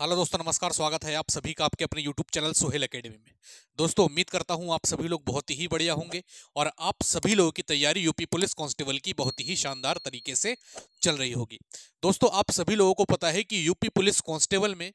hello दोस्तों नमस्कार स्वागत है आप सभी का आपके अपने यूट्यूब चैनल सोहेल एकेडमी में दोस्तों उम्मीद करता हूं आप सभी लोग बहुत ही बढ़िया होंगे और आप सभी लोगों की तैयारी यूपी पुलिस कांस्टेबल की बहुत ही शानदार तरीके से चल रही होगी दोस्तों आप सभी लोगों को पता है कि यूपी पुलिस कांस्टेबल में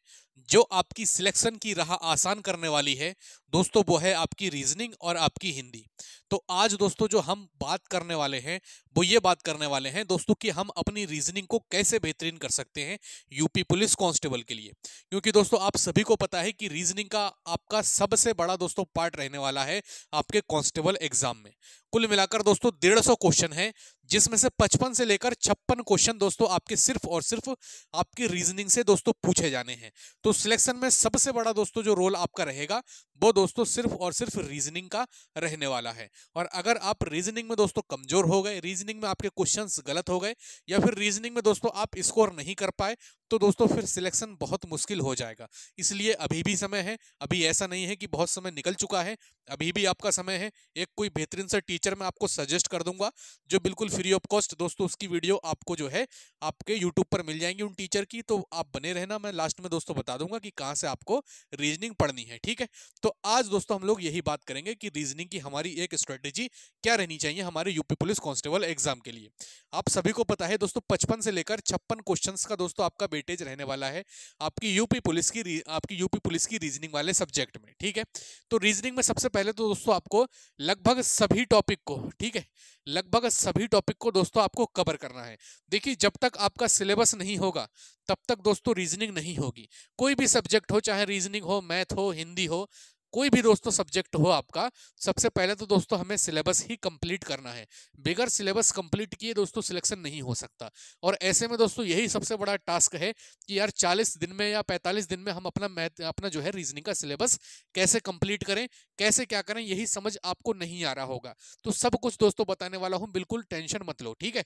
जो आपकी सिलेक्शन की राह आसान करने वाली है दोस्तों वो है आपकी रीजनिंग और आपकी हिंदी तो आज दोस्तों जो हम बात करने वाले हैं वो ये बात करने वाले हैं दोस्तों कि हम अपनी रीजनिंग को कैसे बेहतरीन कर सकते हैं यूपी पुलिस कांस्टेबल के लिए क्योंकि दोस्तों आप सभी को पता है कि रीजनिंग का आपका सबसे बड़ा दोस्तों पार्ट रहने वाला है आपके कॉन्स्टेबल एग्जाम में कुल मिलाकर दोस्तों डेढ़ सौ क्वेश्चन है जिसमें से 55 से लेकर छप्पन क्वेश्चन दोस्तों आपके सिर्फ और सिर्फ आपकी रीजनिंग से दोस्तों पूछे जाने हैं तो सिलेक्शन में सबसे बड़ा दोस्तों जो रोल आपका रहेगा वो दोस्तों सिर्फ और सिर्फ रीजनिंग का रहने वाला है और अगर आप रीजनिंग में दोस्तों कमजोर हो गए रीजनिंग में आपके क्वेश्चन गलत हो गए या फिर रीजनिंग में दोस्तों आप स्कोर नहीं कर पाए तो दोस्तों फिर सिलेक्शन बहुत मुश्किल हो जाएगा इसलिए अभी भी समय है अभी ऐसा नहीं है कि बहुत समय निकल चुका है अभी भी आपका समय है एक कोई बेहतरीन सा टीचर मैं आपको सजेस्ट कर दूंगा जो बिल्कुल फ्री ऑफ कॉस्ट दोस्तों उसकी वीडियो आपको जो है आपके यूट्यूब पर मिल जाएंगी उन टीचर की तो आप बने रहना मैं लास्ट में दोस्तों बता दूंगा कि कहाँ से आपको रीजनिंग पढ़नी है ठीक है तो आज दोस्तों हम लोग यही बात करेंगे कि रीजनिंग की हमारी एक स्ट्रेटेजी क्या रहनी चाहिए हमारे यूपी पुलिस कॉन्स्टेबल एग्जाम के लिए आप सभी को पता है दोस्तों पचपन से लेकर छप्पन क्वेश्चन का दोस्तों आपका वेटेज रहने वाला है आपकी यूपी पुलिस की आपकी यूपी पुलिस की रीजनिंग वाले सब्जेक्ट में ठीक है तो रीजनिंग में सबसे पहले तो दोस्तों आपको लगभग सभी टॉपिक को ठीक है लगभग सभी टॉपिक को दोस्तों आपको कवर करना है देखिए जब तक आपका सिलेबस नहीं होगा तब तक दोस्तों रीजनिंग नहीं होगी कोई भी सब्जेक्ट हो चाहे रीजनिंग हो मैथ हो हिंदी हो कोई भी दोस्तों सब्जेक्ट हो आपका सबसे पहले तो दोस्तों हमें सिलेबस ही कंप्लीट करना है बगैर सिलेबस कंप्लीट किए दोस्तों सिलेक्शन नहीं हो सकता और ऐसे में दोस्तों यही सबसे बड़ा टास्क है कि यार 40 दिन में या 45 दिन में हम अपना मैथ अपना जो है रीजनिंग का सिलेबस कैसे कंप्लीट करें कैसे क्या करें यही समझ आपको नहीं आ रहा होगा तो सब कुछ दोस्तों बताने वाला हूँ बिल्कुल टेंशन मत लो ठीक है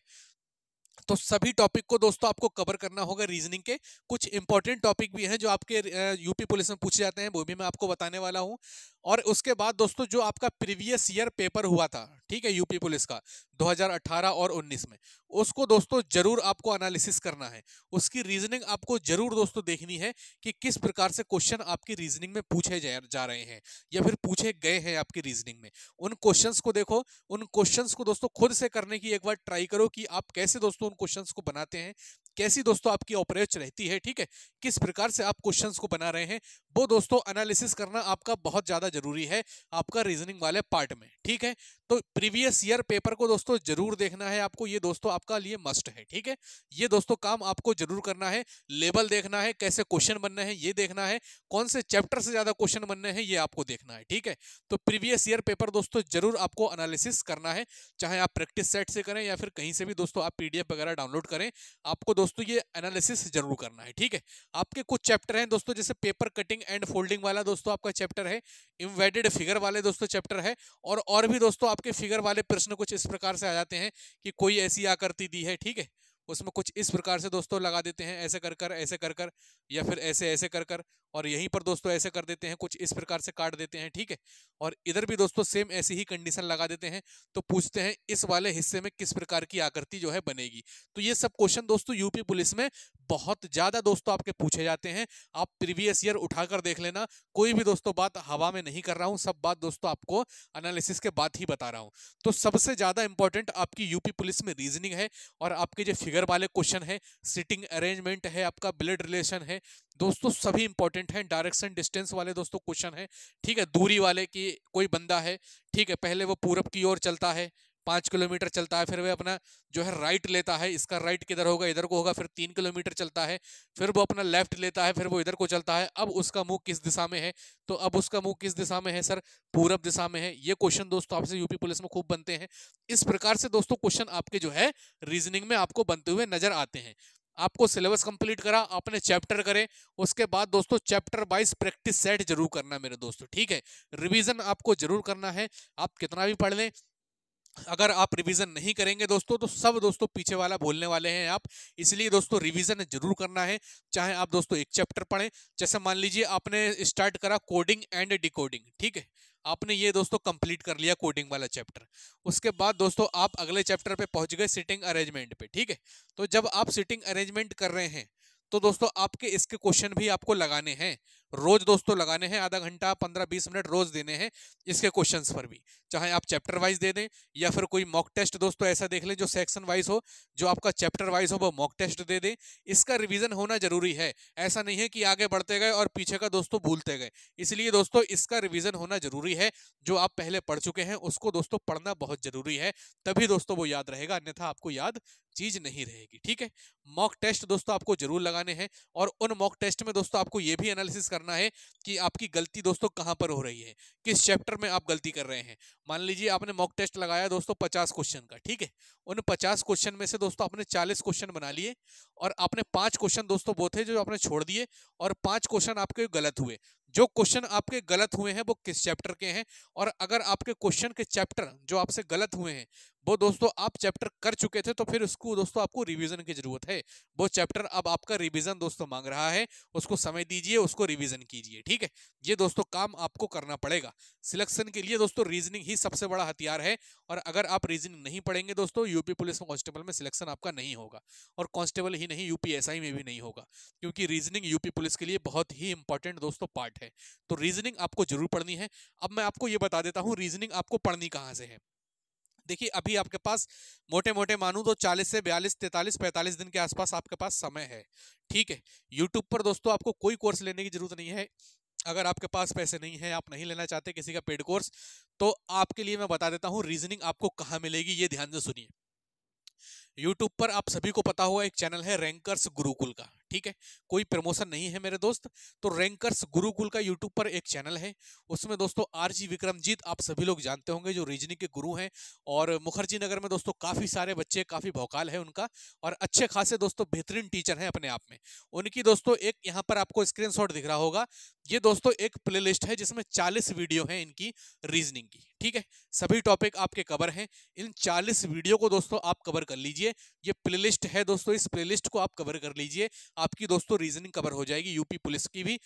तो सभी टॉपिक को दोस्तों आपको कवर करना होगा रीजनिंग के कुछ इंपॉर्टेंट टॉपिक भी हैं जो आपके यूपी पुलिस में पूछे जाते हैं वो भी मैं आपको बताने वाला हूँ और उसके बाद दोस्तों जो आपका प्रीवियस ईयर पेपर हुआ था ठीक है यूपी पुलिस का 2018 और 19 में उसको दोस्तों जरूर आपको एनालिसिस करना है उसकी रीजनिंग आपको जरूर दोस्तों देखनी है कि किस प्रकार से क्वेश्चन आपकी रीजनिंग में पूछे जा रहे हैं या फिर पूछे गए हैं आपकी रीजनिंग में उन क्वेश्चन को देखो उन क्वेश्चन को दोस्तों खुद से करने की एक बार ट्राई करो कि आप कैसे दोस्तों उन क्वेश्चन को बनाते हैं कैसी दोस्तों आपकी अप्रोच रहती है ठीक है किस प्रकार से आप क्वेश्चन को बना रहे हैं वो दोस्तों एनालिसिस करना आपका बहुत ज़्यादा जरूरी है आपका रीजनिंग वाले पार्ट में ठीक है तो प्रीवियस ईयर पेपर को दोस्तों जरूर देखना है आपको ये दोस्तों आपका लिए मस्ट है ठीक है ये दोस्तों काम आपको जरूर करना है लेबल देखना है कैसे क्वेश्चन बनने हैं ये देखना है कौन से चैप्टर से ज़्यादा क्वेश्चन बनने हैं ये आपको देखना है ठीक है तो प्रीवियस ईयर पेपर दोस्तों जरूर आपको एनालिसिस करना है चाहे आप प्रैक्टिस सेट से करें या फिर कहीं से भी दोस्तों आप पीडीएफ वगैरह डाउनलोड करें आपको दोस्तों दोस्तों ये एनालिसिस जरूर करना है ठीक है आपके कुछ चैप्टर हैं दोस्तों जैसे पेपर कटिंग एंड फोल्डिंग वाला दोस्तों आपका चैप्टर है इम्वेडेड फिगर वाले दोस्तों चैप्टर है और और भी दोस्तों आपके फिगर वाले प्रश्न कुछ इस प्रकार से आ जाते हैं कि कोई ऐसी आकृति दी है ठीक है उसमें कुछ इस प्रकार से दोस्तों लगा देते हैं ऐसे कर कर ऐसे कर कर या फिर ऐसे ऐसे कर कर और यहीं पर दोस्तों ऐसे कर देते हैं कुछ इस प्रकार से काट देते हैं ठीक है और इधर भी दोस्तों सेम ऐसी ही कंडीशन लगा देते हैं तो पूछते हैं इस वाले हिस्से में किस प्रकार की आकृति जो है बनेगी तो ये सब क्वेश्चन दोस्तों यूपी पुलिस में बहुत ज़्यादा दोस्तों आपके पूछे जाते हैं आप प्रीवियस ईयर उठाकर देख लेना कोई भी दोस्तों बात हवा में नहीं कर रहा हूँ सब बात दोस्तों आपको एनालिसिस के बाद ही बता रहा हूँ तो सबसे ज़्यादा इंपॉर्टेंट आपकी यूपी पुलिस में रीजनिंग है और आपके जो फिगर वाले क्वेश्चन है सिटिंग अरेंजमेंट है आपका ब्लड रिलेशन है दोस्तों सभी इंपॉर्टेंट हैं डायरेक्शन डिस्टेंस वाले दोस्तों क्वेश्चन हैं ठीक है दूरी वाले कि कोई बंदा है ठीक है पहले वो पूरब की ओर चलता है पाँच किलोमीटर चलता है फिर वह अपना जो है राइट लेता है इसका राइट किधर होगा इधर को होगा फिर तीन किलोमीटर चलता है फिर वो अपना लेफ्ट लेता है फिर वो इधर को चलता है अब उसका मुंह किस दिशा में है तो अब उसका मुंह किस दिशा में है सर पूरब दिशा में है ये क्वेश्चन दोस्तों आपसे यूपी पुलिस में खूब बनते हैं इस प्रकार से दोस्तों क्वेश्चन आपके जो है रीजनिंग में आपको बनते हुए नजर आते हैं आपको सिलेबस कंप्लीट करा अपने चैप्टर करे उसके बाद दोस्तों चैप्टर वाइज प्रैक्टिस सेट जरूर करना मेरे दोस्तों ठीक है रिवीजन आपको जरूर करना है आप कितना भी पढ़ लें अगर आप रिवीजन नहीं करेंगे दोस्तों तो सब दोस्तों पीछे वाला बोलने वाले हैं आप इसलिए दोस्तों रिवीजन जरूर करना है चाहे आप दोस्तों एक चैप्टर पढ़ें जैसे मान लीजिए आपने स्टार्ट करा कोडिंग एंड डिकोडिंग ठीक है आपने ये दोस्तों कंप्लीट कर लिया कोडिंग वाला चैप्टर उसके बाद दोस्तों आप अगले चैप्टर पे पहुंच गए सिटिंग अरेंजमेंट पे ठीक है तो जब आप सिटिंग अरेंजमेंट कर रहे हैं तो दोस्तों आपके इसके क्वेश्चन भी आपको लगाने हैं रोज दोस्तों लगाने हैं आधा घंटा पंद्रह बीस मिनट रोज देने हैं इसके क्वेश्चन पर भी चाहे आप चैप्टर वाइज दे दें या फिर कोई मॉक टेस्ट दोस्तों ऐसा देख लें जो सेक्शन वाइज हो जो आपका चैप्टर वाइज हो वो मॉक टेस्ट दे दें इसका रिविजन होना जरूरी है ऐसा नहीं है कि आगे बढ़ते गए और पीछे का दोस्तों भूलते गए इसलिए दोस्तों इसका रिविजन होना जरूरी है जो आप पहले पढ़ चुके हैं उसको दोस्तों पढ़ना बहुत जरूरी है तभी दोस्तों वो याद रहेगा अन्यथा आपको याद चीज नहीं रहेगी ठीक है मॉक टेस्ट दोस्तों आपको जरूर लगाने हैं और उन मॉक टेस्ट में दोस्तों आपको ये भी एनालिसिस करना है कि आपकी गलती दोस्तों कहाँ पर हो रही है किस चैप्टर में आप गलती कर रहे हैं मान लीजिए आपने मॉक टेस्ट लगाया दोस्तों पचास क्वेश्चन का ठीक है उन पचास क्वेश्चन में से दोस्तों आपने चालीस क्वेश्चन बना लिए और आपने पाँच क्वेश्चन दोस्तों वो थे जो आपने छोड़ दिए और पाँच क्वेश्चन आपके गलत हुए जो क्वेश्चन आपके गलत हुए हैं वो किस चैप्टर के हैं और अगर आपके क्वेश्चन के चैप्टर जो आपसे गलत हुए हैं वो दोस्तों आप चैप्टर कर चुके थे तो फिर उसको दोस्तों आपको रिवीजन की जरूरत है वो चैप्टर अब आपका रिवीजन दोस्तों मांग रहा है उसको समय दीजिए उसको रिवीजन कीजिए ठीक है ये दोस्तों काम आपको करना पड़ेगा सिलेक्शन के लिए दोस्तों रीजनिंग ही सबसे बड़ा हथियार है और अगर आप रीजनिंग नहीं पढ़ेंगे दोस्तों यूपी पुलिस में कांस्टेबल में सिलेक्शन आपका नहीं होगा और कांस्टेबल ही नहीं यूपी में भी नहीं होगा क्योंकि रीजनिंग यूपी पुलिस के लिए बहुत ही इंपॉर्टेंट दोस्तों पार्ट है तो रीजनिंग आपको जरूर पढ़नी है अब मैं आपको ये बता देता हूँ रीजनिंग आपको पढ़नी कहाँ से है देखिए अभी आपके पास मोटे मोटे मानू तो 40 से 42, 43, 45 दिन के आसपास आपके पास समय है ठीक है यूट्यूब पर दोस्तों आपको कोई कोर्स लेने की ज़रूरत नहीं है अगर आपके पास पैसे नहीं है आप नहीं लेना चाहते किसी का पेड कोर्स तो आपके लिए मैं बता देता हूँ रीजनिंग आपको कहाँ मिलेगी ये ध्यान से सुनिए यूट्यूब पर आप सभी को पता हुआ एक चैनल है रैंकर्स गुरुकुल का ठीक है कोई प्रमोशन नहीं है मेरे दोस्त तो रैंकर्स गुरुकुल का यूट्यूब पर एक चैनल है उसमें दोस्तों आर जी विक्रमजीत आप सभी लोग जानते होंगे जो रीजनिंग के गुरु हैं और मुखर्जी नगर में दोस्तों काफ़ी सारे बच्चे काफ़ी भौकाल है उनका और अच्छे खासे दोस्तों बेहतरीन टीचर हैं अपने आप में उनकी दोस्तों एक यहाँ पर आपको स्क्रीन दिख रहा होगा ये दोस्तों एक प्लेलिस्ट है जिसमें 40 वीडियो हैं इनकी रीजनिंग की ठीक है सभी टॉपिक आपके कवर हैं इन 40 वीडियो को दोस्तों आप कवर कर लीजिए ये प्लेलिस्ट है दोस्तों इस प्लेलिस्ट को आप कवर कर लीजिए आपकी दोस्तों रीजनिंग कवर हो जाएगी यूपी पुलिस की भी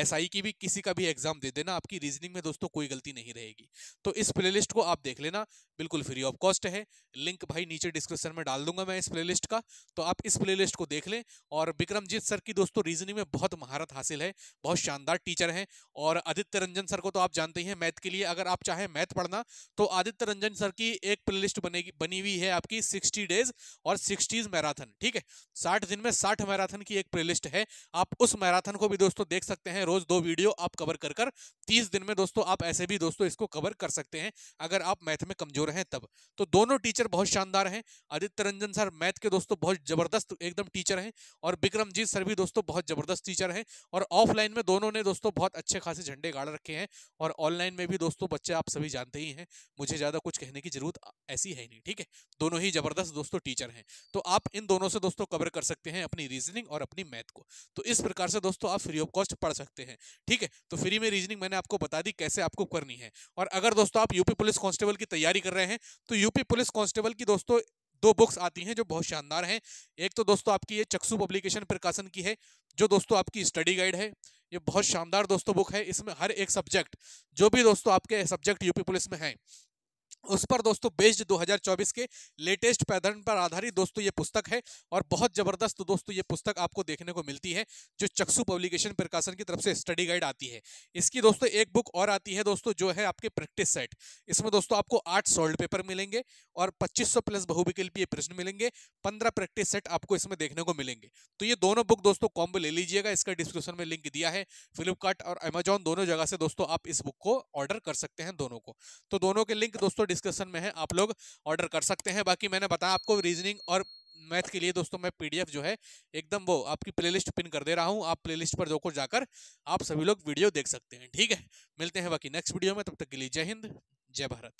एसआई की भी किसी का भी एग्जाम दे देना आपकी रीजनिंग में दोस्तों कोई गलती नहीं रहेगी तो इस प्ले को आप देख लेना बिल्कुल फ्री ऑफ कॉस्ट है लिंक भाई नीचे डिस्क्रिप्शन में डाल दूंगा मैं इस प्ले का तो आप इस प्ले को देख लें और विक्रमजीत सर की दोस्तों रीजनिंग में बहुत महारत हासिल है बहुत शानदार शानदार टीचर हैं और आदित्य रंजन सर को तो आप जानते ही हैं मैथ के लिए अगर आप चाहें मैथ पढ़ना तो आदित्य रंजन सर की एक प्ले लिस्ट बनेगी बनी हुई है आपकी सिक्सटी डेज और सिक्सटीज मैराथन ठीक है साठ दिन में साठ मैराथन की एक प्ले है आप उस मैराथन को भी दोस्तों देख सकते हैं रोज दो वीडियो आप कवर कर कर तीस दिन में दोस्तों आप ऐसे भी दोस्तों इसको कवर कर सकते हैं अगर आप मैथ में कमजोर हैं तब तो दोनों टीचर बहुत शानदार हैं आदित्य रंजन सर मैथ के दोस्तों बहुत जबरदस्त एकदम टीचर हैं और विक्रमजीत सर भी दोस्तों बहुत जबरदस्त टीचर हैं और ऑफलाइन में दोनों ने ने दोस्तों बहुत अच्छे खासे झंडे गाड़ रखे हैं और ऑनलाइन में भी दोस्तों बच्चे आप सभी जानते ही हैं मुझे ज़्यादा कुछ कहने की ज़रूरत ऐसी है नहीं ठीक है दोनों ही ज़बरदस्त दोस्तों टीचर हैं तो आप इन दोनों से दोस्तों कवर कर सकते हैं अपनी रीजनिंग और अपनी मैथ को तो इस प्रकार से दोस्तों आप फ्री ऑफ कॉस्ट पढ़ सकते हैं ठीक है तो फ्री में रीजनिंग मैंने आपको बता दी कैसे आपको करनी है और अगर दोस्तों आप यूपी पुलिस कांस्टेबल की तैयारी कर रहे हैं तो यूपी पुलिस कांस्टेबल की दोस्तों दो बुक्स आती हैं जो बहुत शानदार हैं एक तो दोस्तों आपकी ये चक्सु पब्लिकेशन प्रकाशन की है जो दोस्तों आपकी स्टडी गाइड है ये बहुत शानदार दोस्तों बुक है इसमें हर एक सब्जेक्ट जो भी दोस्तों आपके सब्जेक्ट यूपी पुलिस में है उस पर दोस्तों बेस्ड 2024 के लेटेस्ट पैटर्न पर आधारित दोस्तों ये पुस्तक है और बहुत ज़बरदस्त दोस्तों ये पुस्तक आपको देखने को मिलती है जो चक्षु पब्लिकेशन प्रकाशन की तरफ से स्टडी गाइड आती है इसकी दोस्तों एक बुक और आती है दोस्तों जो है आपके प्रैक्टिस सेट इसमें दोस्तों आपको आठ सॉल्ट पेपर मिलेंगे और पच्चीस प्लस बहुविकल्पीय प्रश्न मिलेंगे पंद्रह प्रैक्टिस सेट आपको इसमें देखने को मिलेंगे तो ये दोनों बुक दोस्तों कॉम्बो ले लीजिएगा इसका डिस्क्रिप्शन में लिंक दिया है फ्लिपकार्ट और अमेजॉन दोनों जगह से दोस्तों आप इस बुक को ऑर्डर कर सकते हैं दोनों को तो दोनों के लिंक दोस्तों डिस्कशन में है आप लोग ऑर्डर कर सकते हैं बाकी मैंने बताया आपको रीजनिंग और मैथ के लिए दोस्तों मैं पीडीएफ जो है एकदम वो आपकी प्लेलिस्ट पिन कर दे रहा हूँ आप प्लेलिस्ट पर जाकर जाकर आप सभी लोग वीडियो देख सकते हैं ठीक है मिलते हैं बाकी नेक्स्ट वीडियो में तब तक के लिए जय हिंद जय भारत